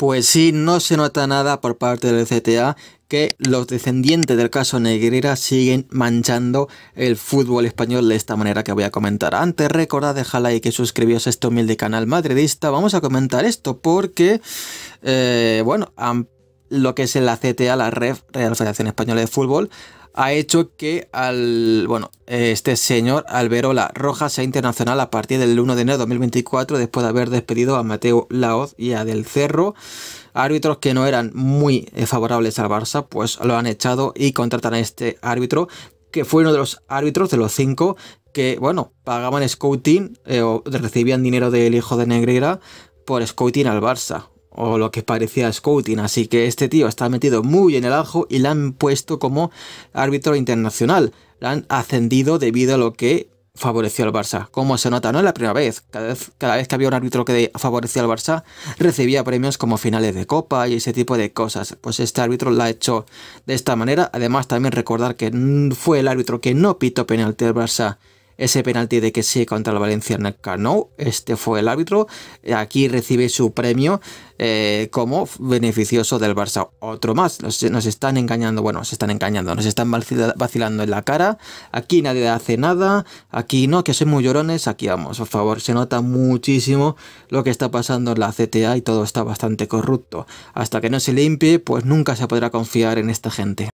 Pues sí, no se nota nada por parte del CTA que los descendientes del caso Negrera siguen manchando el fútbol español de esta manera que voy a comentar. Antes, recordad, dejad like y suscribiros a este humilde canal madridista. Vamos a comentar esto porque, eh, bueno, lo que es la CTA, la Red Real Federación Española de Fútbol, ha hecho que al, bueno, este señor Alberola Roja sea internacional a partir del 1 de enero de 2024 después de haber despedido a Mateo Laoz y a Del Cerro. Árbitros que no eran muy eh, favorables al Barça, pues lo han echado y contratan a este árbitro, que fue uno de los árbitros de los cinco que, bueno, pagaban scouting eh, o recibían dinero del hijo de Negrera por scouting al Barça o lo que parecía scouting. Así que este tío está metido muy en el ajo y la han puesto como árbitro internacional. la han ascendido debido a lo que favoreció al Barça. Como se nota, no es la primera vez. Cada, vez. cada vez, que había un árbitro que favorecía al Barça, recibía premios como finales de copa y ese tipo de cosas. Pues este árbitro la ha hecho de esta manera. Además, también recordar que fue el árbitro que no pitó penalti al Barça ese penalti de que sí contra el Valencia en el Este fue el árbitro. Aquí recibe su premio eh, como beneficioso del Barça. Otro más. Nos, nos, están engañando. Bueno, nos están engañando. Nos están vacilando en la cara. Aquí nadie hace nada. Aquí no, que soy muy llorones. Aquí vamos, por favor. Se nota muchísimo lo que está pasando en la CTA y todo está bastante corrupto. Hasta que no se limpie, pues nunca se podrá confiar en esta gente.